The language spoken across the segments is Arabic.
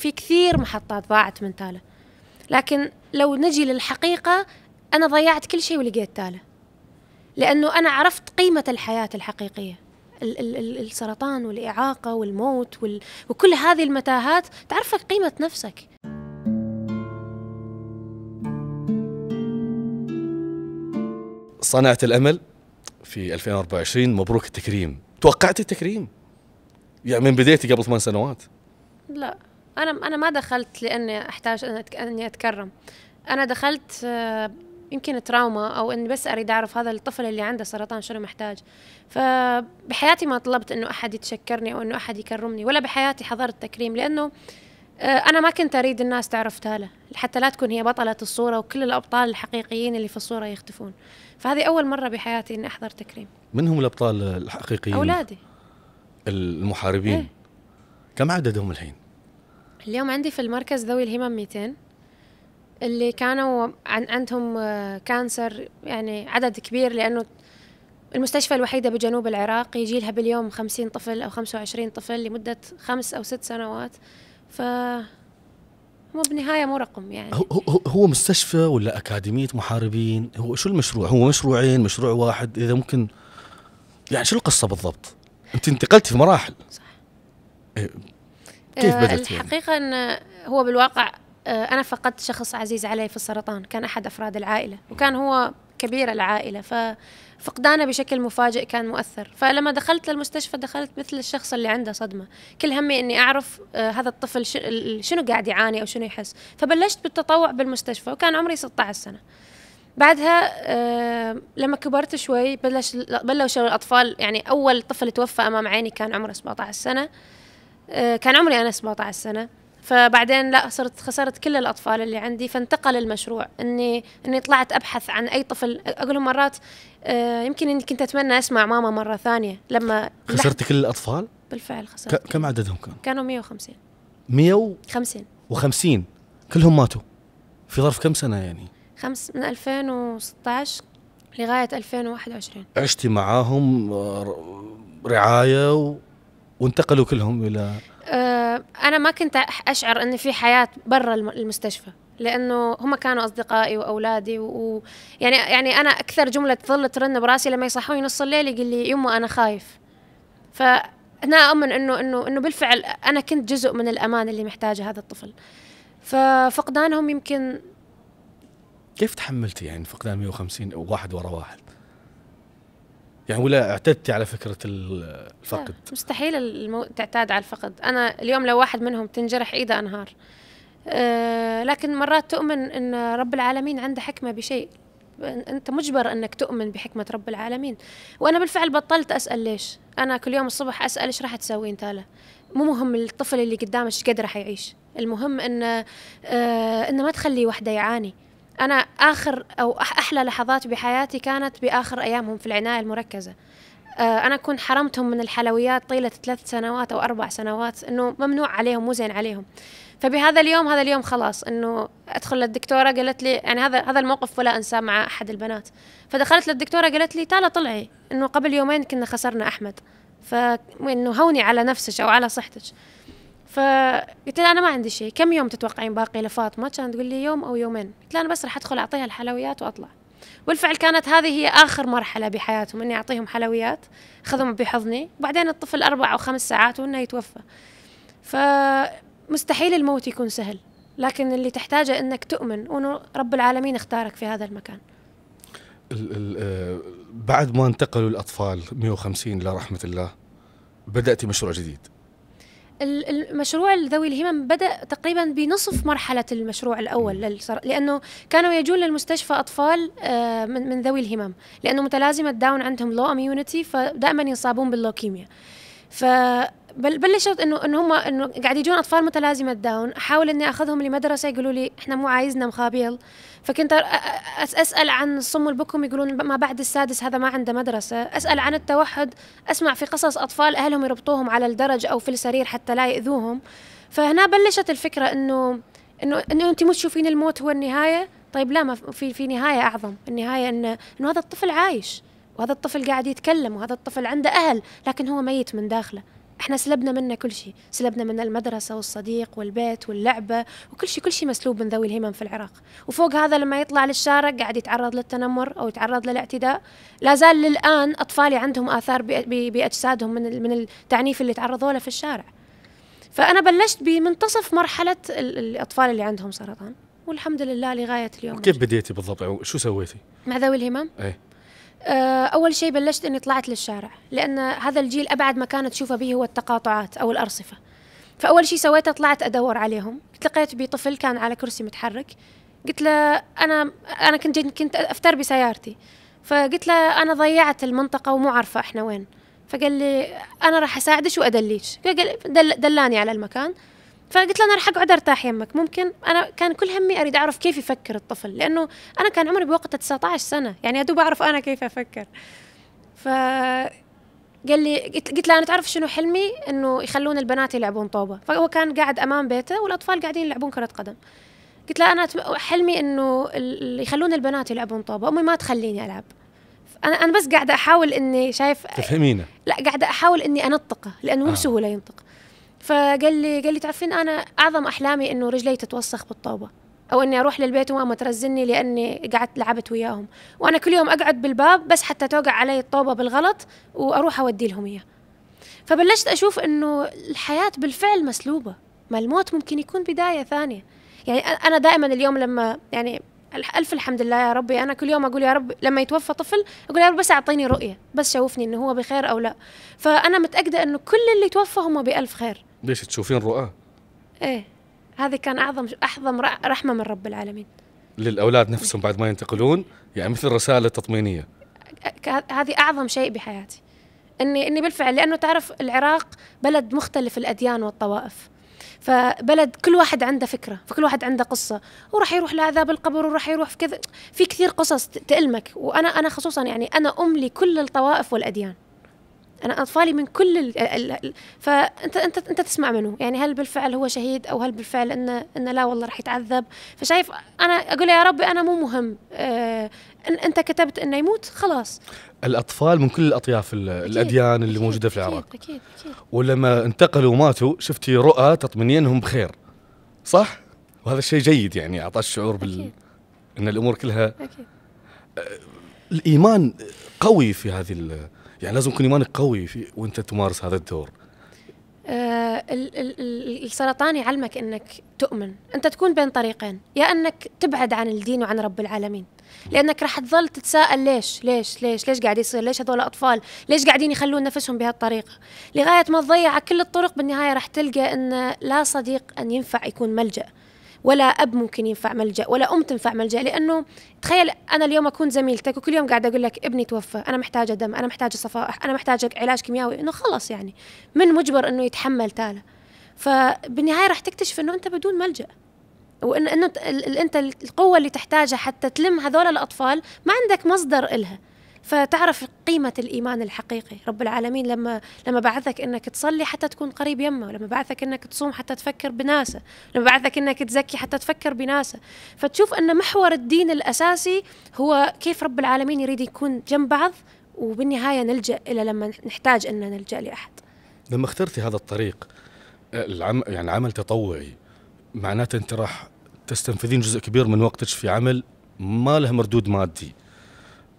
في كثير محطات ضاعت من تالا لكن لو نجي للحقيقة أنا ضيعت كل شيء ولقيت تالا لأنه أنا عرفت قيمة الحياة الحقيقية السرطان والإعاقة والموت وال... وكل هذه المتاهات تعرفك قيمة نفسك صنعت الأمل في 2024 مبروك التكريم توقعت التكريم يعني من بدايتي قبل ثمان سنوات لا انا انا ما دخلت لاني احتاج اني اتكرم انا دخلت آه، يمكن تراوما او اني بس اريد اعرف هذا الطفل اللي عنده سرطان شنو محتاج فبحياتي ما طلبت انه احد يتشكرني او انه احد يكرمني ولا بحياتي حضرت تكريم لانه آه، انا ما كنت اريد الناس تعرف تالا حتى لا تكون هي بطله الصوره وكل الابطال الحقيقيين اللي في الصوره يختفون فهذه اول مره بحياتي اني احضر تكريم من هم الابطال الحقيقيين اولادي المحاربين إيه؟ كم عددهم الحين اليوم عندي في المركز ذوي الهمم 200 اللي كانوا عندهم آه، كانسر يعني عدد كبير لأنه المستشفى الوحيدة بجنوب العراق يجي لها باليوم خمسين طفل أو خمسة وعشرين طفل لمدة خمس أو ست سنوات ف هو بالنهاية مو رقم يعني هو, هو مستشفى ولا أكاديمية محاربين هو شو المشروع هو مشروعين مشروع واحد إذا ممكن يعني شو القصة بالضبط أنت انتقلتي في مراحل صح إيه، كيف آه، بدأت يعني؟ الحقيقه يعني؟ ان هو بالواقع آه، انا فقدت شخص عزيز علي في السرطان كان احد افراد العائله وكان هو كبير العائله ففقدانه بشكل مفاجئ كان مؤثر فلما دخلت للمستشفى دخلت مثل الشخص اللي عنده صدمه كل همي اني اعرف آه، هذا الطفل شنو قاعد يعاني او شنو يحس فبلشت بالتطوع بالمستشفى وكان عمري 16 سنه بعدها لما كبرت شوي بلش بلشوا الاطفال يعني اول طفل توفى امام عيني كان عمره 17 سنه آه، كان عمري أنا 17 سنة فبعدين لا صرت خسرت كل الاطفال اللي عندي فانتقل المشروع اني اني طلعت ابحث عن اي طفل اقول لهم مرات آه، يمكن اني كنت اتمنى اسمع ماما مره ثانيه لما خسرت كل الاطفال؟ بالفعل خسرت كم عددهم كان؟ كانوا 150 150 و50 كلهم ماتوا في ظرف كم سنه يعني؟ خمس من 2016 لغايه 2021 عشتي معاهم آه، رعايه و وانتقلوا كلهم الى آه، انا ما كنت اشعر ان في حياه برا المستشفى لانه هم كانوا اصدقائي واولادي ويعني و... يعني-, يعني انا اكثر جمله تظل ترن براسي لما يصحوني نص الليل يقول لي يمه انا خايف انا اؤمن انه انه انه بالفعل انا كنت جزء من الامان اللي محتاجه هذا الطفل ففقدانهم يمكن كيف تحملتي يعني فقدان 150 واحد ورا واحد يعني ولا اعتدتي على فكره الفقد مستحيل المو... تعتاد على الفقد انا اليوم لو واحد منهم تنجرح ايده انهار أه لكن مرات تؤمن ان رب العالمين عنده حكمه بشيء انت مجبر انك تؤمن بحكمه رب العالمين وانا بالفعل بطلت اسال ليش انا كل يوم الصبح اسال ايش راح تسوين تاله مو مهم الطفل اللي قدامك ايش قد راح يعيش المهم ان أه انه ما تخلي وحده يعاني أنا آخر أو أحلى لحظات بحياتي كانت بآخر أيامهم في العناية المركزة آه، أنا أكون حرمتهم من الحلويات طيلة ثلاث سنوات أو أربع سنوات إنه ممنوع عليهم مو زين عليهم فبهذا اليوم هذا اليوم خلاص انه ادخل للدكتوره قالت لي يعني هذا هذا الموقف ولا انساه مع احد البنات فدخلت للدكتوره قالت لي تالا طلعي انه قبل يومين كنا خسرنا احمد فانه هوني على نفسك او على صحتك فقلت لها انا ما عندي شيء كم يوم تتوقعين باقي لفاطمه كانت تقول لي يوم او يومين قلت لها انا بس راح ادخل اعطيها الحلويات واطلع والفعل كانت هذه هي اخر مرحله بحياتهم اني اعطيهم حلويات اخذهم بحضني وبعدين الطفل اربع او خمس ساعات وانه يتوفى فمستحيل الموت يكون سهل لكن اللي تحتاجه انك تؤمن وانه رب العالمين اختارك في هذا المكان آه، بعد ما انتقلوا الاطفال 150 لرحمه الله بدات مشروع جديد المشروع ذوي الهمم بدأ تقريبا بنصف مرحلة المشروع الأول لأنه كانوا يجون للمستشفى أطفال آه، من ذوي الهمم لأنه متلازمة داون عندهم لو اميونيتي فدائما يصابون باللوكيميا ف بلشت انه ان هم انه قاعد يجون اطفال متلازمه داون احاول اني اخذهم لمدرسه يقولوا لي احنا مو عايزنا مخابيل فكنت اسال عن الصم البكم يقولون ما بعد السادس هذا ما عنده مدرسه اسال عن التوحد اسمع في قصص اطفال اهلهم يربطوهم على الدرج او في السرير حتى لا ياذوهم فهنا بلشت الفكره انه انه انه انت مو تشوفين الموت هو النهايه طيب لا ما في في نهايه اعظم النهايه انه انه هذا الطفل عايش وهذا الطفل قاعد يتكلم وهذا الطفل عنده اهل لكن هو ميت من داخله احنا سلبنا منه كل شيء سلبنا منه المدرسه والصديق والبيت واللعبه وكل شيء كل شيء مسلوب من ذوي الهمم في العراق وفوق هذا لما يطلع للشارع قاعد يتعرض للتنمر او يتعرض للاعتداء لا زال للان اطفالي عندهم اثار باجسادهم من من التعنيف اللي تعرضوا له في الشارع فانا بلشت بمنتصف مرحله الاطفال اللي عندهم سرطان والحمد لله لغايه اليوم كيف بديتي بالضبط شو سويتي مع ذوي الهمم ايه آه، أول شيء بلشت إني طلعت للشارع لأن هذا الجيل أبعد ما كانت تشوفه به هو التقاطعات أو الأرصفة فأول شيء سويته طلعت أدور عليهم تلقيت بطفل كان على كرسي متحرك قلت له أنا أنا كنت كنت أفتر بسيارتي فقلت له أنا ضيعت المنطقة ومو عارفة إحنا وين فقال لي أنا راح أساعدك وأدليك دلاني على المكان فقلت له انا راح اقعد ارتاح يمك ممكن انا كان كل همي اريد اعرف كيف يفكر الطفل لانه انا كان عمري بوقتها 19 سنه يعني يا دوب اعرف انا كيف افكر ف قال لي قلت له انا تعرف شنو حلمي انه يخلون البنات يلعبون طوبه فهو كان قاعد امام بيته والاطفال قاعدين يلعبون كره قدم قلت له انا حلمي انه يخلون البنات يلعبون طوبه امي ما تخليني العب انا انا بس قاعده احاول اني شايف تفهمينه لا قاعده احاول اني انطقه لانه مو آه. بسهوله ينطق فقال لي قال لي تعرفين انا اعظم احلامي انه رجلي تتوسخ بالطوبه او اني اروح للبيت وماما ترزني لاني قعدت لعبت وياهم وانا كل يوم اقعد بالباب بس حتى توقع علي الطوبه بالغلط واروح اودي لهم اياه فبلشت اشوف انه الحياه بالفعل مسلوبه ما الموت ممكن يكون بدايه ثانيه يعني انا دائما اليوم لما يعني الف الحمد لله يا ربي انا كل يوم اقول يا رب لما يتوفى طفل اقول يا رب بس اعطيني رؤيه بس شوفني انه هو بخير او لا فانا متاكده انه كل اللي توفى هم بالف خير ليش تشوفين رؤى ايه هذه كان اعظم اعظم رحمه من رب العالمين للاولاد نفسهم بعد ما ينتقلون يعني مثل رساله تطمينيه هذه اعظم شيء بحياتي اني اني بالفعل لانه تعرف العراق بلد مختلف الاديان والطوائف فبلد كل واحد عنده فكره فكل واحد عنده قصه وراح يروح لعذاب القبر وراح يروح في كذا في كثير قصص تألمك وانا انا خصوصا يعني انا ام لكل الطوائف والاديان انا اطفالي من كل ال... ال... الـ فانت انت انت تسمع منه يعني هل بالفعل هو شهيد او هل بالفعل انه انه لا والله راح يتعذب فشايف انا اقول يا ربي انا مو مهم آه... انت كتبت انه يموت خلاص الاطفال من كل الاطياف الاديان اللي موجوده في العراق أكيد. أكيد. أكيد. ولما انتقلوا وماتوا شفتي رؤى تطمنينهم انهم بخير صح وهذا الشيء جيد يعني اعطى الشعور بال أكيد. ان الامور كلها أكيد. آه، الايمان قوي في هذه يعني لازم يكون ايمانك قوي في وانت تمارس هذا الدور آه السرطان يعلمك انك تؤمن انت تكون بين طريقين يا انك تبعد عن الدين وعن رب العالمين لانك راح تظل تتساءل ليش ليش ليش ليش قاعد يصير ليش هذول اطفال ليش قاعدين يخلون نفسهم بهالطريقه لغايه ما تضيع كل الطرق بالنهايه راح تلقى ان لا صديق ان ينفع يكون ملجأ ولا اب ممكن ينفع ملجا ولا ام تنفع ملجا لانه تخيل انا اليوم اكون زميلتك وكل يوم قاعده اقول لك ابني توفى انا محتاجه دم انا محتاجه صفائح انا محتاجه علاج كيميائي انه خلص يعني من مجبر انه يتحمل تالا فبالنهايه راح تكتشف انه انت بدون ملجا وان انه انت القوه اللي تحتاجها حتى تلم هذول الاطفال ما عندك مصدر إلها فتعرف قيمة الإيمان الحقيقي رب العالمين لما لما بعثك إنك تصلي حتى تكون قريب يمه لما بعثك إنك تصوم حتى تفكر بناسه لما بعثك إنك تزكي حتى تفكر بناسه فتشوف أن محور الدين الأساسي هو كيف رب العالمين يريد يكون جنب بعض وبالنهاية نلجأ إلى لما نحتاج أن نلجأ لأحد لما اخترتي هذا الطريق العم يعني عمل تطوعي معناته أنت راح تستنفذين جزء كبير من وقتك في عمل ما له مردود مادي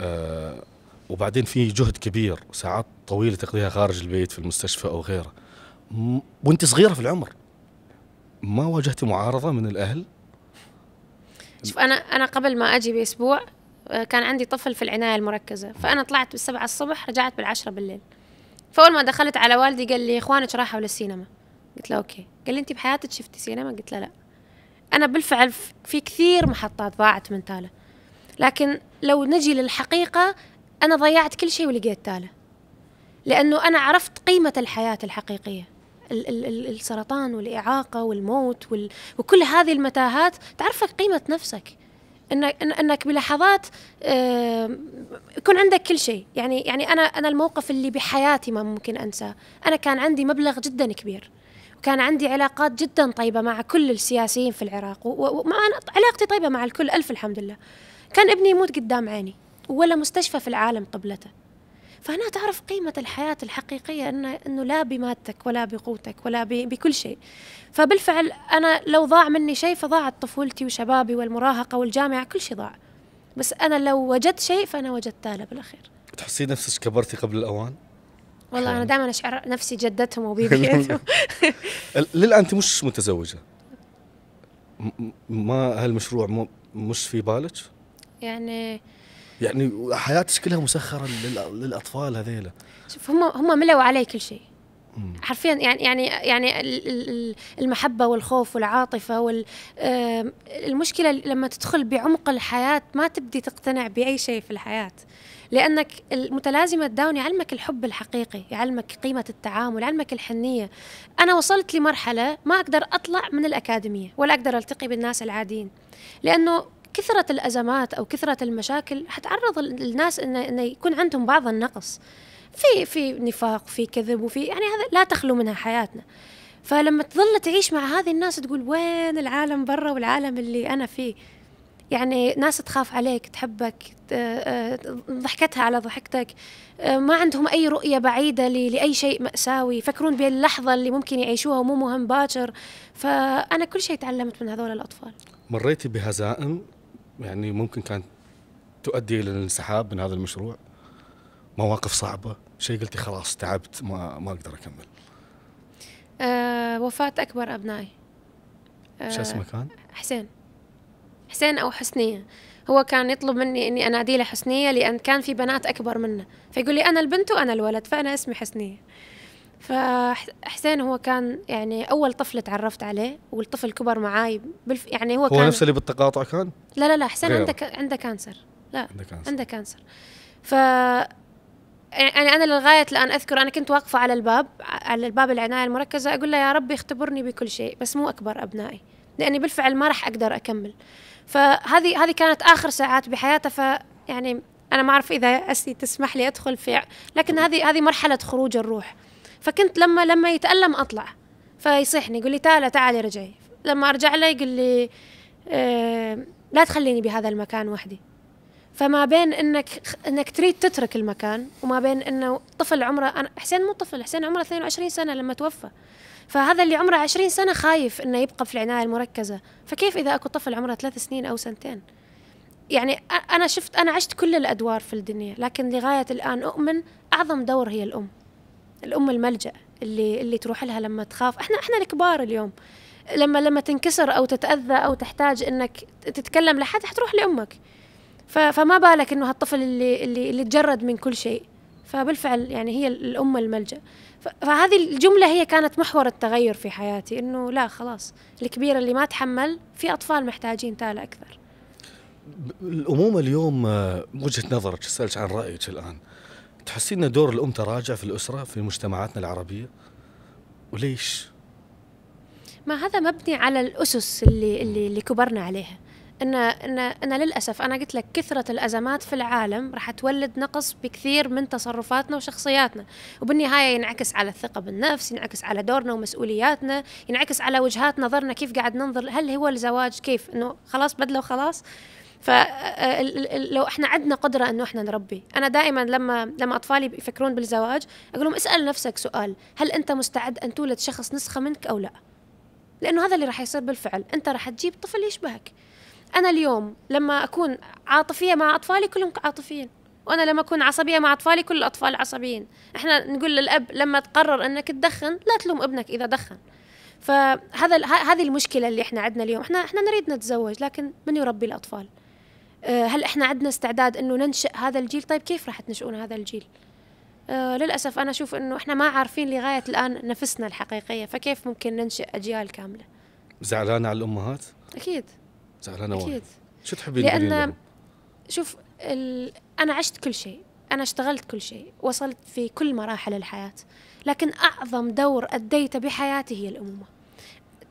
أه وبعدين في جهد كبير ساعات طويله تقضيها خارج البيت في المستشفى او غيره وانت صغيره في العمر ما واجهتي معارضه من الاهل شوف انا انا قبل ما اجي باسبوع آه، كان عندي طفل في العنايه المركزه فانا طلعت بالسبعة الصبح رجعت بالعشرة بالليل فاول ما دخلت على والدي قال لي اخوانك راحوا للسينما قلت له اوكي قال لي انت بحياتك شفتي سينما قلت له لا انا بالفعل في كثير محطات ضاعت من تاله لكن لو نجي للحقيقه أنا ضيعت كل شيء ولقيت تاله لأنه أنا عرفت قيمة الحياة الحقيقية السرطان والإعاقة والموت وال وكل هذه المتاهات تعرفك قيمة نفسك انك انك بلحظات يكون عندك كل شيء يعني يعني انا انا الموقف اللي بحياتي ما ممكن انساه انا كان عندي مبلغ جدا كبير وكان عندي علاقات جدا طيبه مع كل السياسيين في العراق علاقتي طيبه مع الكل الف الحمد لله كان ابني يموت قدام عيني ولا مستشفى في العالم قبلته فهنا تعرف قيمة الحياة الحقيقية إنه, إنه لا بمادتك ولا بقوتك ولا بكل شيء فبالفعل أنا لو ضاع مني شيء فضاعت طفولتي وشبابي والمراهقة والجامعة كل شيء ضاع بس أنا لو وجدت شيء فأنا وجدته له بالأخير تحسين نفسك كبرتي قبل الأوان؟ والله حلو. أنا دائما أشعر نفسي جدتهم وبيبيتهم للآن أنت مش متزوجة ما هالمشروع مش في بالك؟ يعني يعني حياتك كلها مسخره للاطفال هذيلا شوف هم هم ملوا علي كل شيء حرفيا يعني يعني يعني المحبه والخوف والعاطفه وال المشكله لما تدخل بعمق الحياه ما تبدي تقتنع باي شيء في الحياه لانك المتلازمه الداون يعلمك الحب الحقيقي يعلمك قيمه التعامل يعلمك الحنيه انا وصلت لمرحله ما اقدر اطلع من الاكاديميه ولا اقدر التقي بالناس العاديين لانه كثرة الأزمات أو كثرة المشاكل حتعرض الناس إنه إن يكون عندهم بعض النقص في في نفاق في كذب وفي يعني هذا لا تخلو منها حياتنا فلما تظل تعيش مع هذه الناس تقول وين العالم برا والعالم اللي أنا فيه يعني ناس تخاف عليك تحبك آه، ضحكتها على ضحكتك آه، ما عندهم أي رؤية بعيدة لأي شيء مأساوي يفكرون باللحظة اللي ممكن يعيشوها ومو مهم باكر فأنا كل شيء تعلمت من هذول الأطفال مريتي بهزائم يعني ممكن كانت تؤدي الى الانسحاب من هذا المشروع مواقف صعبه شيء قلتي خلاص تعبت ما ما اقدر اكمل أه وفاه اكبر ابنائي أه شو اسمه كان حسين حسين او حسنيه هو كان يطلب مني اني اناديه حسنيه لان كان في بنات اكبر منه فيقول لي انا البنت وانا الولد فانا اسمي حسنيه فحسين هو كان يعني اول طفل تعرفت عليه والطفل كبر معاي بالف يعني هو, هو كان نفس اللي بالتقاطع كان؟ لا لا لا حسين عنده عنده كانسر لا عنده كانسر عنده كانسر ف يعني انا لغايه الان اذكر انا كنت واقفه على الباب على الباب العنايه المركزه اقول له يا ربي اختبرني بكل شيء بس مو اكبر ابنائي لاني بالفعل ما راح اقدر اكمل فهذه هذه كانت اخر ساعات بحياته ف يعني انا ما اعرف اذا اسي تسمح لي ادخل في لكن هذه هذه مرحله خروج الروح فكنت لما لما يتألم أطلع فيصيحني يقول لي تعالى تعالي رجعي لما أرجع له يقول لي آه، لا تخليني بهذا المكان وحدي فما بين انك انك تريد تترك المكان وما بين انه طفل عمره انا حسين مو طفل حسين عمره 22 سنه لما توفى فهذا اللي عمره 20 سنه خايف انه يبقى في العنايه المركزه فكيف اذا اكو طفل عمره ثلاث سنين او سنتين يعني انا شفت انا عشت كل الادوار في الدنيا لكن لغايه الان اؤمن اعظم دور هي الام الام الملجا اللي اللي تروح لها لما تخاف احنا احنا الكبار اليوم لما لما تنكسر او تتاذى او تحتاج انك تتكلم لحد حتروح لامك فما بالك انه هالطفل اللي اللي اللي تجرد من كل شيء فبالفعل يعني هي الام الملجا فهذه الجمله هي كانت محور التغير في حياتي انه لا خلاص الكبيره اللي ما تحمل في اطفال محتاجين تالا اكثر الامومه اليوم آه، وجهه نظرك سالت عن رايك الان تحسين ان دور الام تراجع في الاسره في مجتمعاتنا العربيه وليش ما هذا مبني على الاسس اللي اللي, اللي كبرنا عليها ان ان ان للاسف انا قلت لك كثره الازمات في العالم راح تولد نقص بكثير من تصرفاتنا وشخصياتنا وبالنهايه ينعكس على الثقه بالنفس ينعكس على دورنا ومسؤولياتنا ينعكس على وجهات نظرنا كيف قاعد ننظر هل هو الزواج كيف انه خلاص بدله وخلاص فلو احنا عندنا قدره انه احنا نربي انا دائما لما لما اطفالي يفكرون بالزواج اقول لهم اسال نفسك سؤال هل انت مستعد ان تولد شخص نسخه منك او لا لانه هذا اللي راح يصير بالفعل انت راح تجيب طفل يشبهك انا اليوم لما اكون عاطفيه مع اطفالي كلهم عاطفيين وانا لما اكون عصبيه مع اطفالي كل الاطفال عصبيين احنا نقول للاب لما تقرر انك تدخن لا تلوم ابنك اذا دخن فهذا هذه المشكله اللي احنا عندنا اليوم احنا احنا نريد نتزوج لكن من يربي الاطفال آه، هل احنا عندنا استعداد انه ننشئ هذا الجيل طيب كيف راح تنشئون هذا الجيل آه، للاسف انا اشوف انه احنا ما عارفين لغايه الان نفسنا الحقيقيه فكيف ممكن ننشئ اجيال كامله زعلانه على الامهات اكيد زعلانه اكيد واحد. شو تحبين لان شوف ال... انا عشت كل شيء انا اشتغلت كل شيء وصلت في كل مراحل الحياه لكن اعظم دور اديته بحياتي هي الامومه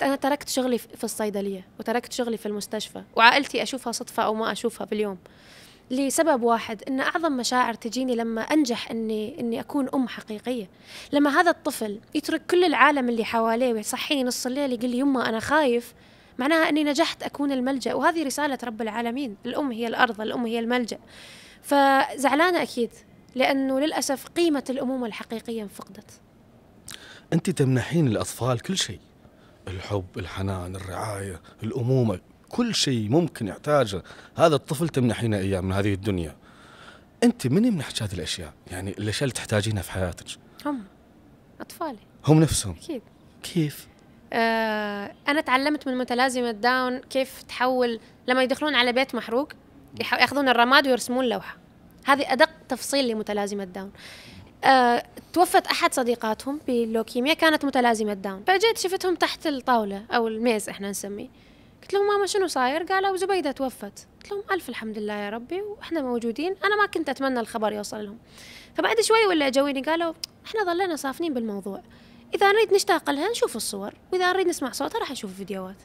انا تركت شغلي في الصيدليه وتركت شغلي في المستشفى وعائلتي اشوفها صدفه او ما اشوفها باليوم لسبب واحد ان اعظم مشاعر تجيني لما انجح اني اني اكون ام حقيقيه لما هذا الطفل يترك كل العالم اللي حواليه ويصحيني نص الليل يقول لي يما انا خايف معناها اني نجحت اكون الملجا وهذه رساله رب العالمين الام هي الارض الام هي الملجا فزعلانه اكيد لانه للاسف قيمه الامومه الحقيقيه انفقدت انت تمنحين الاطفال كل شيء الحب الحنان الرعاية الأمومة كل شيء ممكن يحتاجه هذا الطفل تمنحينه إياه من هذه الدنيا أنت من يمنحك هذه الأشياء يعني الأشياء اللي تحتاجينها في حياتك هم أطفالي هم نفسهم أكيد كيف آه أنا تعلمت من متلازمة داون كيف تحول لما يدخلون على بيت محروق ياخذون الرماد ويرسمون لوحة هذه أدق تفصيل لمتلازمة داون آه، توفت احد صديقاتهم باللوكيميا كانت متلازمه داون فجيت شفتهم تحت الطاوله او الميز احنا نسميه قلت لهم ماما شنو صاير قالوا زبيده توفت قلت لهم الف الحمد لله يا ربي واحنا موجودين انا ما كنت اتمنى الخبر يوصل لهم فبعد شوي ولا جويني قالوا احنا ظلينا صافنين بالموضوع اذا نريد نشتاق لها نشوف الصور واذا نريد نسمع صوتها راح نشوف فيديوهات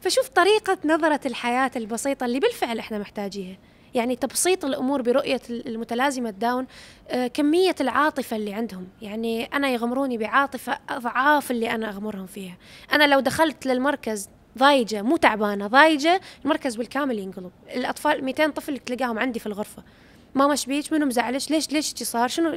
فشوف طريقه نظره الحياه البسيطه اللي بالفعل احنا محتاجيها يعني تبسيط الامور برؤيه المتلازمه داون آه، كميه العاطفه اللي عندهم يعني انا يغمروني بعاطفه اضعاف اللي انا اغمرهم فيها انا لو دخلت للمركز ضايجه مو تعبانه ضايجه المركز بالكامل ينقلب الاطفال 200 طفل تلقاهم عندي في الغرفه ماما شبيك منو مزعلش ليش ليش صار شنو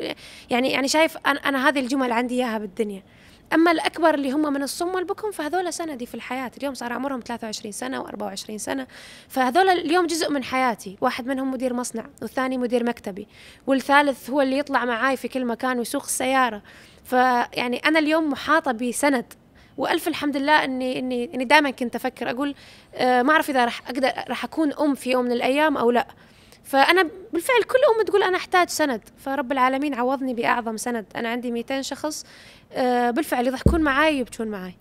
يعني يعني شايف انا, أنا هذه الجمل عندي اياها بالدنيا اما الاكبر اللي هم من الصم والبكم فهذول سندي في الحياه اليوم صار عمرهم 23 سنه و24 سنه فهذول اليوم جزء من حياتي واحد منهم مدير مصنع والثاني مدير مكتبي والثالث هو اللي يطلع معاي في كل مكان ويسوق السياره فيعني انا اليوم محاطه بسند والف الحمد لله اني اني اني دائما كنت افكر اقول آه، ما اعرف اذا راح اقدر راح اكون ام في يوم من الايام او لا فانا بالفعل كل ام تقول انا احتاج سند فرب العالمين عوضني باعظم سند انا عندي 200 شخص آه، بالفعل يضحكون معاي يبكون معاي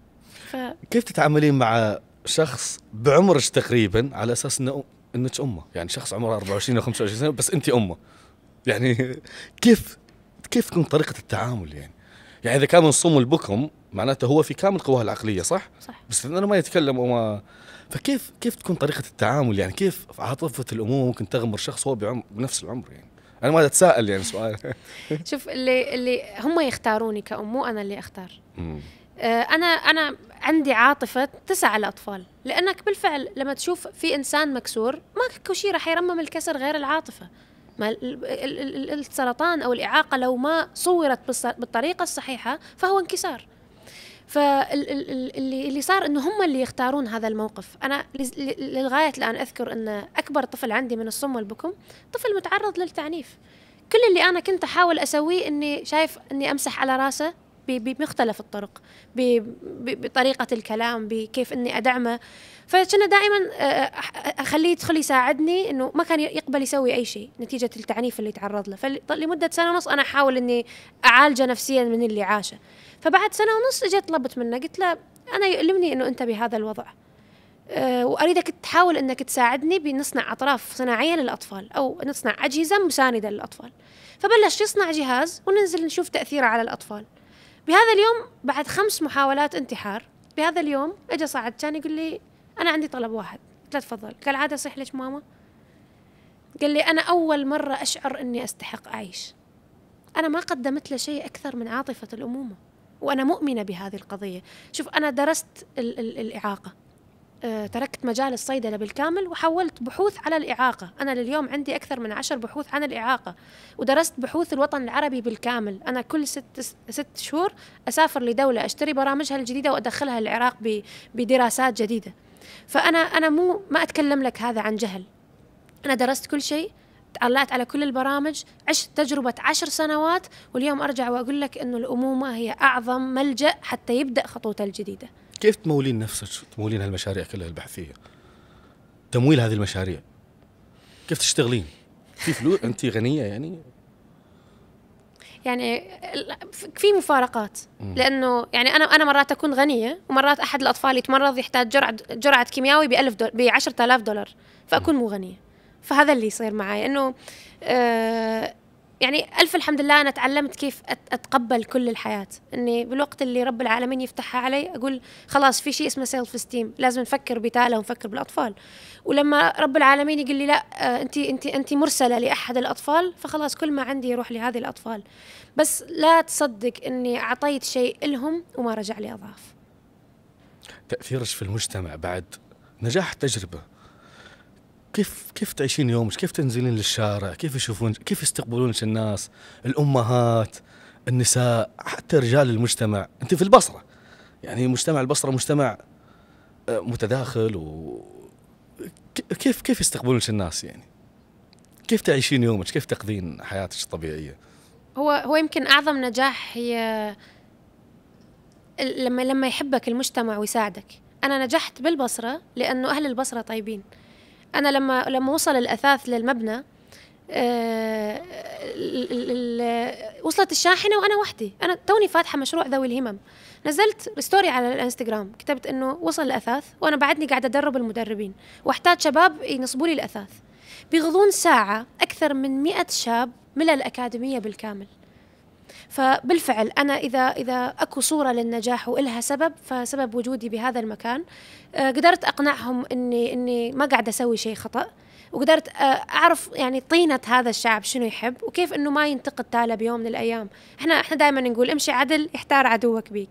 ف... كيف تتعاملين مع شخص بعمرك تقريبا على اساس انه انك امه يعني شخص عمره 24 او 25 سنه بس انت امه يعني كيف كيف تكون طريقه التعامل يعني يعني اذا كان من صوم البكم معناته هو في كامل قواه العقليه صح؟ صح بس انا ما يتكلم وما فكيف كيف تكون طريقه التعامل يعني كيف عاطفه الامومه ممكن تغمر شخص هو بعمر بنفس العمر يعني انا ما اتساءل يعني سؤال شوف اللي اللي هم يختاروني كأم مو انا اللي اختار آه، انا انا عندي عاطفه تسعى الاطفال لانك بالفعل لما تشوف في انسان مكسور ماكو شيء راح يرمم الكسر غير العاطفه ما السرطان او الاعاقه لو ما صورت بالطريقه الصحيحه فهو انكسار فاللي اللي صار انه هم اللي يختارون هذا الموقف انا للغايه الان اذكر ان اكبر طفل عندي من الصم والبكم طفل متعرض للتعنيف كل اللي انا كنت احاول اسويه اني شايف اني امسح على راسه بمختلف الطرق بطريقة الكلام بكيف أني أدعمه فكنا دائما آه، آه، أخليه يدخل يساعدني أنه ما كان يقبل يسوي أي شيء نتيجة التعنيف اللي تعرض له فلمدة سنة ونص أنا أحاول أني أعالجه نفسيا من اللي عاشه فبعد سنه ونص اجيت طلبت منه قلت له انا يؤلمني انه انت بهذا الوضع أه واريدك تحاول انك تساعدني بنصنع اطراف صناعيه للاطفال او نصنع اجهزه مسانده للاطفال فبلش يصنع جهاز وننزل نشوف تاثيره على الاطفال بهذا اليوم بعد خمس محاولات انتحار بهذا اليوم اجى صعد كان يقول لي انا عندي طلب واحد قلت له تفضل كالعاده اصيح لك ماما قال لي انا اول مره اشعر اني استحق اعيش انا ما قدمت له شيء اكثر من عاطفه الامومه وأنا مؤمنة بهذه القضية شوف أنا درست الـ الـ الإعاقة آه، تركت مجال الصيدلة بالكامل وحولت بحوث على الإعاقة أنا لليوم عندي أكثر من عشر بحوث عن الإعاقة ودرست بحوث الوطن العربي بالكامل أنا كل ست, ست شهور أسافر لدولة أشتري برامجها الجديدة وأدخلها العراق بدراسات جديدة فأنا أنا مو ما أتكلم لك هذا عن جهل أنا درست كل شيء طلعت على كل البرامج عشت تجربة عشر سنوات واليوم أرجع وأقول لك أنه الأمومة هي أعظم ملجأ حتى يبدأ خطوته الجديدة كيف تمولين نفسك تمولين هالمشاريع كلها البحثية تمويل هذه المشاريع كيف تشتغلين في فلوس أنت غنية يعني يعني في مفارقات لانه يعني انا انا مرات اكون غنيه ومرات احد الاطفال يتمرض يحتاج جرعه جرعه كيماوي ب 1000 ب 10000 دولار فاكون مو غنيه فهذا اللي يصير معي انه آه، يعني الف الحمد لله انا تعلمت كيف اتقبل كل الحياه اني بالوقت اللي رب العالمين يفتحها علي اقول خلاص في شيء اسمه سيلف ستيم لازم نفكر بتاله ونفكر بالاطفال ولما رب العالمين يقول لي لا آه، انت انت انت مرسله لاحد الاطفال فخلاص كل ما عندي يروح لهذه الاطفال بس لا تصدق اني اعطيت شيء لهم وما رجع لي اضعاف تاثيرك في المجتمع بعد نجاح التجربه كيف كيف تعيشين يومك؟ كيف تنزلين للشارع؟ كيف يشوفون كيف يستقبلونك الناس؟ الامهات، النساء، حتى رجال المجتمع، انت في البصره. يعني مجتمع البصره مجتمع آه، متداخل و كيف كيف يستقبلونك الناس يعني؟ كيف تعيشين يومك؟ كيف تقضين حياتك الطبيعيه؟ هو هو يمكن اعظم نجاح هي لما لما يحبك المجتمع ويساعدك، انا نجحت بالبصره لانه اهل البصره طيبين. انا لما لما وصل الاثاث للمبنى آه، وصلت الشاحنه وانا وحدي انا توني فاتحه مشروع ذوي الهمم نزلت ستوري على الانستغرام كتبت انه وصل الاثاث وانا بعدني قاعده ادرب المدربين واحتاج شباب ينصبوا لي الاثاث بغضون ساعه اكثر من مئة شاب من الاكاديميه بالكامل فبالفعل أنا إذا إذا أكو صورة للنجاح وإلها سبب فسبب وجودي بهذا المكان آه، قدرت أقنعهم إني إني ما قاعدة أسوي شيء خطأ وقدرت آه، اعرف يعني طينه هذا الشعب شنو يحب وكيف انه ما ينتقد تالا بيوم من الايام احنا احنا دائما نقول امشي عدل يحتار عدوك بيك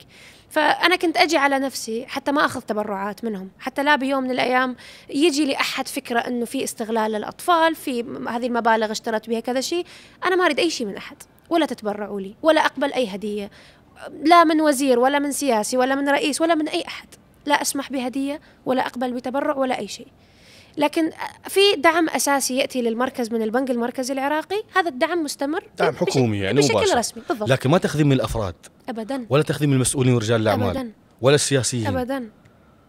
فانا كنت اجي على نفسي حتى ما اخذ تبرعات منهم حتى لا بيوم من الايام يجي لي احد فكره انه في استغلال للاطفال في هذه المبالغ اشترت بها كذا شيء انا ما اريد اي شيء من احد ولا تتبرعوا لي ولا اقبل اي هديه لا من وزير ولا من سياسي ولا من رئيس ولا من اي احد لا اسمح بهديه ولا اقبل بتبرع ولا اي شيء لكن في دعم اساسي ياتي للمركز من البنك المركزي العراقي، هذا الدعم مستمر دعم حكومي يعني بشكل مباشر. رسمي بالضبط لكن ما تاخذين من الافراد ابدا ولا تاخذين من المسؤولين ورجال الاعمال ابدا ولا السياسيين ابدا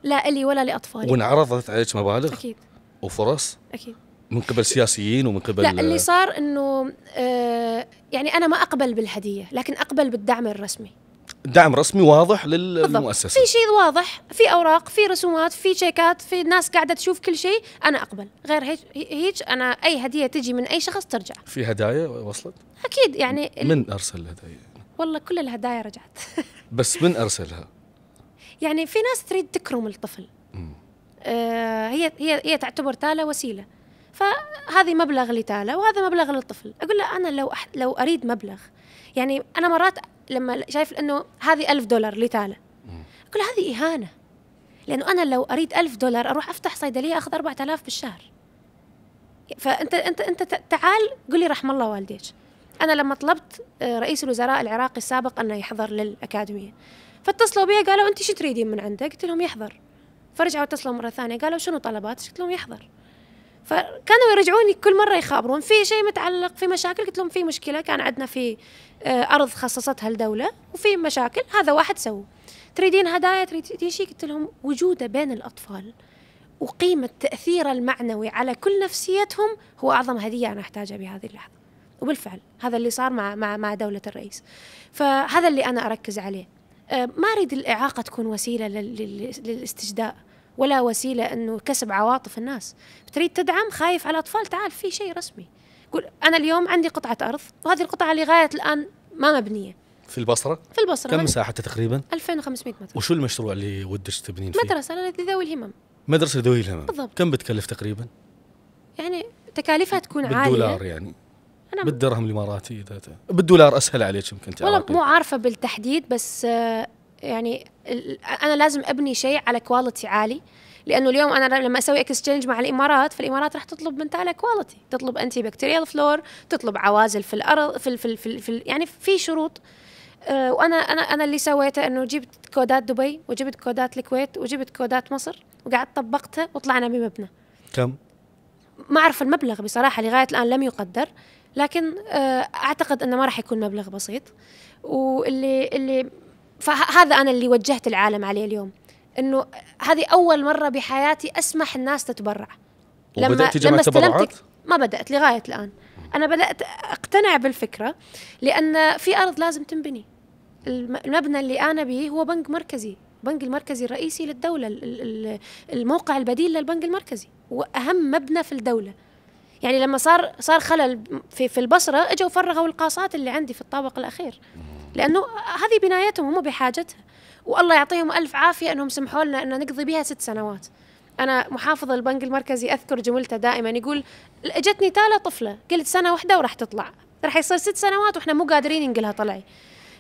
لا الي ولا لاطفالي وانعرضت عليك مبالغ اكيد وفرص اكيد من قبل سياسيين ومن قبل لا اللي صار انه آه يعني انا ما اقبل بالهديه لكن اقبل بالدعم الرسمي دعم رسمي واضح للمؤسسه في شيء واضح في اوراق في رسومات في شيكات في ناس قاعده تشوف كل شيء انا اقبل غير هيك هيك انا اي هديه تجي من اي شخص ترجع في هدايا وصلت اكيد يعني من ارسل الهدايا والله كل الهدايا رجعت بس من ارسلها يعني في ناس تريد تكرم الطفل آه هي هي هي تعتبر تالا وسيله فهذه مبلغ لتالا وهذا مبلغ للطفل اقول له انا لو أح لو اريد مبلغ يعني انا مرات لما شايف انه هذه ألف دولار لتالا اقول هذه اهانه لانه انا لو اريد ألف دولار اروح افتح صيدليه اخذ 4000 بالشهر فانت انت انت تعال قل لي رحم الله والديك انا لما طلبت آه، رئيس الوزراء العراقي السابق انه يحضر للاكاديميه فاتصلوا بي قالوا انت شو تريدين من عنده قلت لهم يحضر فرجعوا اتصلوا مره ثانيه قالوا شنو طلبات قلت لهم يحضر فكانوا يرجعوني كل مره يخابرون في شيء متعلق في مشاكل قلت لهم في مشكله كان عندنا في آه، ارض خصصتها الدوله وفي مشاكل هذا واحد سو تريدين هدايا تريدين شيء قلت لهم وجوده بين الاطفال وقيمة تأثيره المعنوي على كل نفسيتهم هو أعظم هدية أنا أحتاجها بهذه اللحظة وبالفعل هذا اللي صار مع, مع, مع دولة الرئيس فهذا اللي أنا أركز عليه آه، ما أريد الإعاقة تكون وسيلة للاستجداء ولا وسيله انه كسب عواطف الناس تريد تدعم خايف على أطفال تعال في شيء رسمي قول انا اليوم عندي قطعه ارض وهذه القطعه لغايه الان ما مبنيه في البصره في البصره كم مساحتها تقريبا 2500 متر وشو المشروع اللي ودك تبنين فيه مدرسه لذوي الهمم مدرسه لذوي الهمم بالضبط كم بتكلف تقريبا يعني تكاليفها تكون بالدولار عاليه بالدولار يعني أنا بالدرهم الاماراتي اذا بالدولار اسهل عليك يمكن والله مو عارفه بالتحديد بس آه، يعني انا لازم ابني شيء على كواليتي عالي لانه اليوم انا لما اسوي اكسشينج مع الامارات فالامارات راح تطلب من تالا كواليتي تطلب انتي بكتيريال فلور تطلب عوازل في الارض في, في, في, في يعني في شروط آه، وانا انا انا اللي سويته انه جبت كودات دبي وجبت كودات الكويت وجبت كودات مصر وقعدت طبقتها وطلعنا بمبنى كم ما اعرف المبلغ بصراحه لغايه الان لم يقدر لكن آه، اعتقد انه ما راح يكون مبلغ بسيط واللي اللي فهذا انا اللي وجهت العالم عليه اليوم انه هذه اول مره بحياتي اسمح الناس تتبرع لما لما استلمت ما بدات لغايه الان انا بدات اقتنع بالفكره لان في ارض لازم تنبني المبنى اللي انا به هو بنك مركزي البنك المركزي الرئيسي للدوله الموقع البديل للبنك المركزي واهم مبنى في الدوله يعني لما صار صار خلل في في البصره اجوا فرغوا القاصات اللي عندي في الطابق الاخير لأنه هذه بنايتهم هم بحاجتها والله يعطيهم ألف عافية أنهم سمحوا لنا أن نقضي بها ست سنوات أنا محافظ البنك المركزي أذكر جملته دائما يقول اجتني تالا طفلة قلت سنة واحدة وراح تطلع راح يصير ست سنوات وإحنا مو قادرين ننقلها طلعي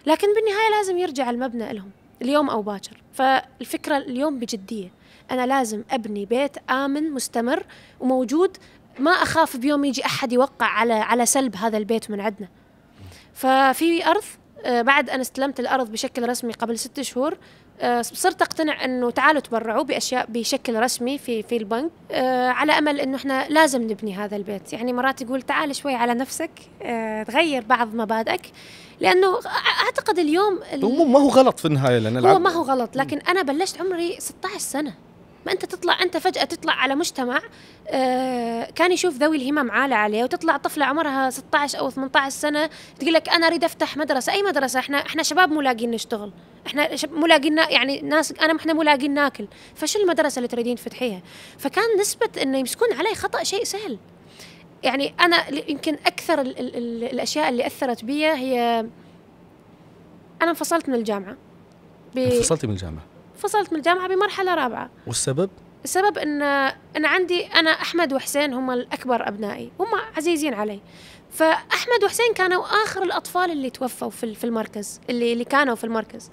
لكن بالنهاية لازم يرجع المبنى لهم اليوم أو باكر فالفكرة اليوم بجدية أنا لازم أبني بيت آمن مستمر وموجود ما أخاف بيوم يجي أحد يوقع على على سلب هذا البيت من عندنا ففي أرض آه، بعد أن استلمت الأرض بشكل رسمي قبل ست شهور آه، صرت أقتنع أنه تعالوا تبرعوا بأشياء بشكل رسمي في في البنك آه، على أمل أنه إحنا لازم نبني هذا البيت يعني مرات يقول تعال شوي على نفسك تغير بعض مبادئك لأنه أعتقد اليوم هو ما هو غلط في النهاية لأن هو ما هو غلط لكن أنا بلشت عمري 16 سنة ما انت تطلع انت فجاه تطلع على مجتمع آه، كان يشوف ذوي الهمم عالة عليه وتطلع طفله عمرها 16 او 18 سنه تقول لك انا اريد افتح مدرسه اي مدرسه احنا احنا شباب مو لاقيين نشتغل احنا مو لاقيين يعني ناس انا احنا مو لاقيين ناكل فشو المدرسه اللي تريدين تفتحيها فكان نسبه انه يمسكون علي خطا شيء سهل يعني انا يمكن اكثر الـ الـ الـ الاشياء اللي اثرت بي هي انا انفصلت من الجامعه انفصلتي من الجامعه انفصلت من الجامعه بمرحله رابعه والسبب السبب ان انا عندي انا احمد وحسين هم الاكبر ابنائي هم عزيزين علي فاحمد وحسين كانوا اخر الاطفال اللي توفوا في في المركز اللي اللي كانوا في المركز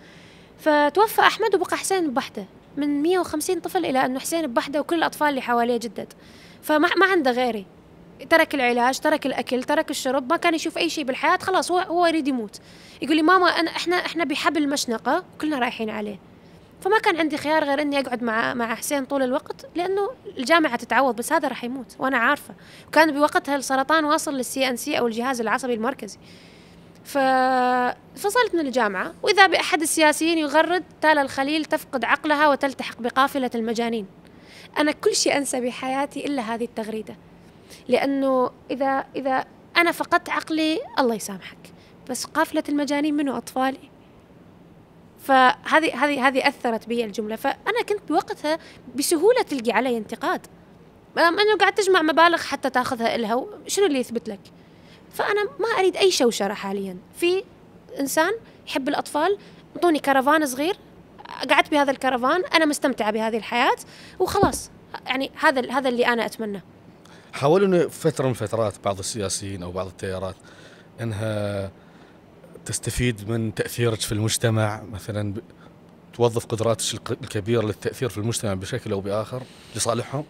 فتوفى احمد وبقى حسين بوحده من 150 طفل الى انه حسين بوحده وكل الاطفال اللي حواليه جدد فما ما عنده غيري ترك العلاج ترك الاكل ترك الشرب ما كان يشوف اي شيء بالحياه خلاص هو هو يريد يموت يقول لي ماما أنا احنا احنا بحبل مشنقه كلنا رايحين عليه فما كان عندي خيار غير اني اقعد مع مع حسين طول الوقت لانه الجامعه تتعوض بس هذا راح يموت وانا عارفه وكان بوقتها السرطان واصل للسي ان سي او الجهاز العصبي المركزي ففصلت من الجامعة وإذا بأحد السياسيين يغرد تال الخليل تفقد عقلها وتلتحق بقافلة المجانين أنا كل شيء أنسى بحياتي إلا هذه التغريدة لأنه إذا إذا أنا فقدت عقلي الله يسامحك بس قافلة المجانين منو أطفالي فهذه هذه هذه اثرت بي الجمله فانا كنت بوقتها بسهوله تلقي علي انتقاد انه قاعد تجمع مبالغ حتى تاخذها الها شنو اللي يثبت لك فانا ما اريد اي شوشره حاليا في انسان يحب الاطفال اعطوني كرفان صغير قعدت بهذا الكرفان انا مستمتعه بهذه الحياه وخلاص يعني هذا هذا اللي انا اتمناه حاولوا فتره من فترات بعض السياسيين او بعض التيارات انها تستفيد من تاثيرك في المجتمع مثلا توظف قدراتك الكبيره للتاثير في المجتمع بشكل او باخر لصالحهم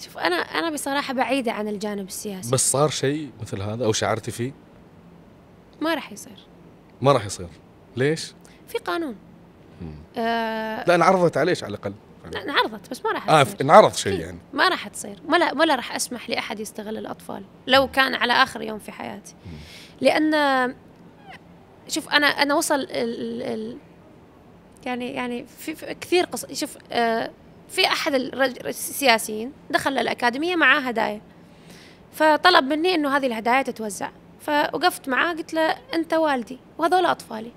شوف انا انا بصراحه بعيده عن الجانب السياسي بس صار شيء مثل هذا او شعرتي فيه ما راح يصير ما راح يصير ليش في قانون آه لا انعرضت عليش على الاقل لا انعرضت بس ما راح اه انعرض شيء يعني ما راح تصير ولا ولا راح اسمح لاحد يستغل الاطفال لو كان على اخر يوم في حياتي مم. لان شوف انا انا وصل ال ال يعني يعني في, في كثير قص شوف آه، في احد السياسيين دخل الاكاديميه معاه هدايا فطلب مني انه هذه الهدايا تتوزع فوقفت معاه قلت له انت والدي وهذول اطفالي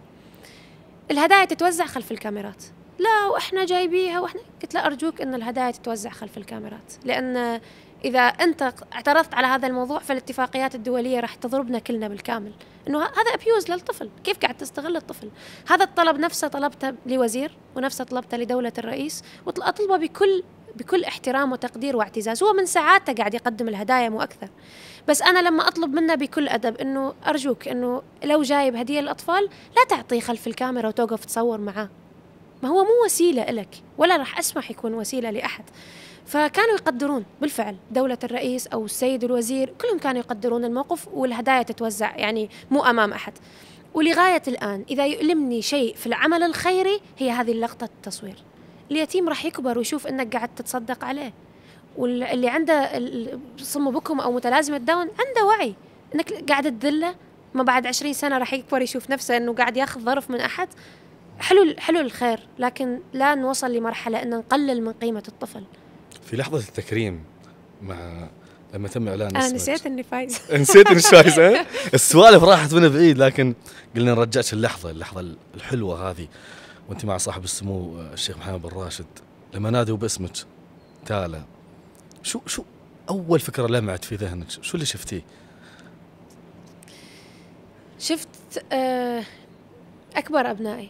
الهدايا تتوزع خلف الكاميرات لا واحنا جايبيها واحنا قلت له ارجوك ان الهدايا تتوزع خلف الكاميرات لان اذا انت اعترضت على هذا الموضوع فالاتفاقيات الدوليه راح تضربنا كلنا بالكامل انه هذا ابيوز للطفل كيف قاعد تستغل الطفل هذا الطلب نفسه طلبته لوزير ونفسه طلبته لدوله الرئيس واطلبه بكل بكل احترام وتقدير واعتزاز هو من ساعاته قاعد يقدم الهدايا مو أكثر بس أنا لما أطلب منه بكل أدب أنه أرجوك أنه لو جايب هدية للأطفال لا تعطيه خلف الكاميرا وتوقف تصور معاه ما هو مو وسيلة إلك ولا راح أسمح يكون وسيلة لأحد فكانوا يقدرون بالفعل دولة الرئيس أو السيد الوزير كلهم كانوا يقدرون الموقف والهدايا تتوزع يعني مو أمام أحد ولغاية الآن إذا يؤلمني شيء في العمل الخيري هي هذه اللقطة التصوير اليتيم راح يكبر ويشوف أنك قاعد تتصدق عليه واللي عنده صم بكم أو متلازمة داون عنده وعي أنك قاعد تذله ما بعد عشرين سنة راح يكبر يشوف نفسه أنه قاعد ياخذ ظرف من أحد حلو حلو الخير لكن لا نوصل لمرحله ان نقلل من قيمه الطفل في لحظه التكريم مع لما تم اعلان انا نسيت اني فايز نسيت اني فايز السوالف راحت من بعيد لكن قلنا نرجعك اللحظه اللحظه الحلوه هذه وانت مع صاحب السمو آه، الشيخ محمد بن راشد لما نادوا باسمك تالا شو شو اول فكره لمعت في ذهنك شو اللي شفتيه شفت آه، اكبر ابنائي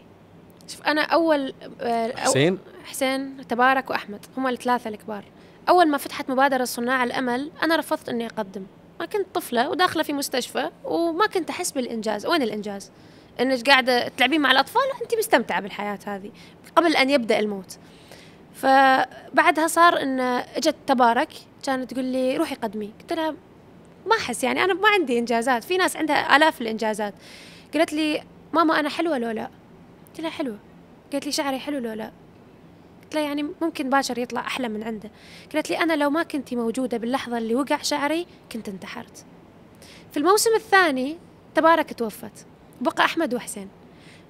شوف انا اول آه، حسين حسين تبارك واحمد هم الثلاثه الكبار اول ما فتحت مبادره صناع الامل انا رفضت اني اقدم ما كنت طفله وداخله في مستشفى وما كنت احس بالانجاز وين الانجاز انك قاعده تلعبين مع الاطفال انت مستمتعه بالحياه هذه قبل ان يبدا الموت فبعدها صار ان اجت تبارك كانت تقول لي روحي قدمي قلت لها ما احس يعني انا ما عندي انجازات في ناس عندها الاف الانجازات قالت لي ماما انا حلوه لو لا قلت لها حلو قالت لي شعري حلو لو لا قلت لها يعني ممكن باشر يطلع أحلى من عنده قالت لي أنا لو ما كنت موجودة باللحظة اللي وقع شعري كنت انتحرت في الموسم الثاني تبارك توفت بقى أحمد وحسين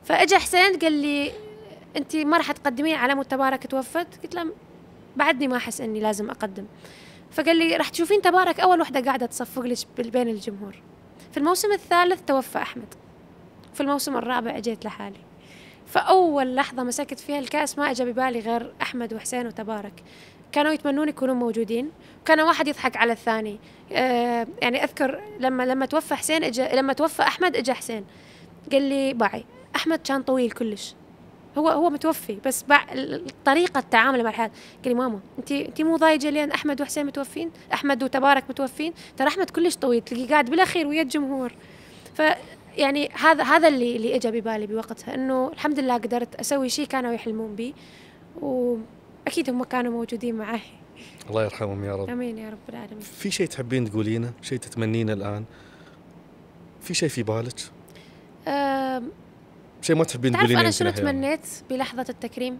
فأجا حسين قال لي أنت ما راح تقدمين على تبارك توفت قلت له بعدني ما أحس أني لازم أقدم فقال لي راح تشوفين تبارك أول وحدة قاعدة تصفق لك بين الجمهور في الموسم الثالث توفى أحمد في الموسم الرابع أجيت لحالي فاول لحظه مسكت فيها الكاس ما اجى ببالي غير احمد وحسين وتبارك كانوا يتمنون يكونوا موجودين وكان واحد يضحك على الثاني أه يعني اذكر لما لما توفى حسين اجى لما توفى احمد اجى حسين قال لي باعي احمد كان طويل كلش هو هو متوفي بس بع... طريقه تعامله مع الحياه قال لي ماما انت انت مو ضايجه لان احمد وحسين متوفين احمد وتبارك متوفين ترى احمد كلش طويل تلاقيه قاعد بالاخير ويا الجمهور ف يعني هذا هذا اللي اللي اجى ببالي بوقتها انه الحمد لله قدرت اسوي شيء كانوا يحلمون به واكيد هم كانوا موجودين معي الله يرحمهم يا رب امين يا رب العالمين في شيء تحبين تقولينه شيء تتمنينه الان في شيء في بالك أم... شيء ما تحبين تقولينه انا شنو تمنيت بلحظه التكريم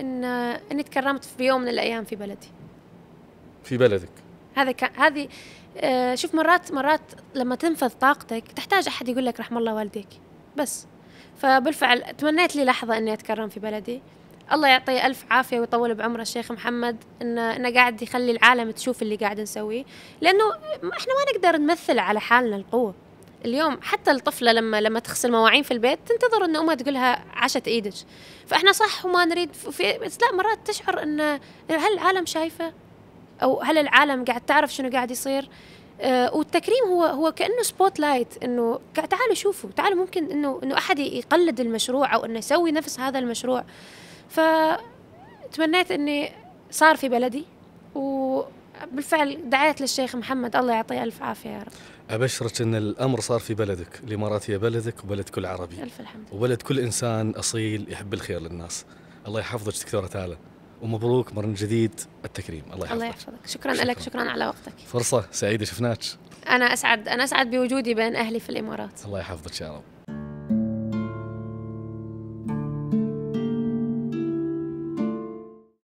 ان اني تكرمت في يوم من الايام في بلدي في بلدك هذا كان هذه آه، شوف مرات مرات لما تنفذ طاقتك تحتاج احد يقول لك رحم الله والديك بس فبالفعل تمنيت لي لحظه اني اتكرم في بلدي الله يعطيه ألف عافية ويطول بعمره الشيخ محمد إنه إنه قاعد يخلي العالم تشوف اللي قاعد نسويه لأنه إحنا ما نقدر نمثل على حالنا القوة اليوم حتى الطفلة لما لما تغسل مواعين في البيت تنتظر إن أمها تقولها عشت إيدك فإحنا صح وما نريد في بس لا مرات تشعر إن هل العالم شايفة او هل العالم قاعد تعرف شنو قاعد يصير آه والتكريم هو هو كانه سبوت لايت انه تعالوا شوفوا تعالوا ممكن انه انه احد يقلد المشروع او انه يسوي نفس هذا المشروع فتمنيت اني صار في بلدي وبالفعل دعيت للشيخ محمد الله يعطيه الف عافيه يا رب أبشرك أن الأمر صار في بلدك الإمارات هي بلدك وبلد كل عربي ألف الحمد وبلد كل إنسان أصيل يحب الخير للناس الله يحفظك دكتورة تالا ومبروك مرة جديد التكريم الله يحفظك الله يحفظك شكرا, شكرا لك شكرا على وقتك فرصة سعيدة شفناك أنا أسعد أنا أسعد بوجودي بين أهلي في الإمارات الله يحفظك يا رب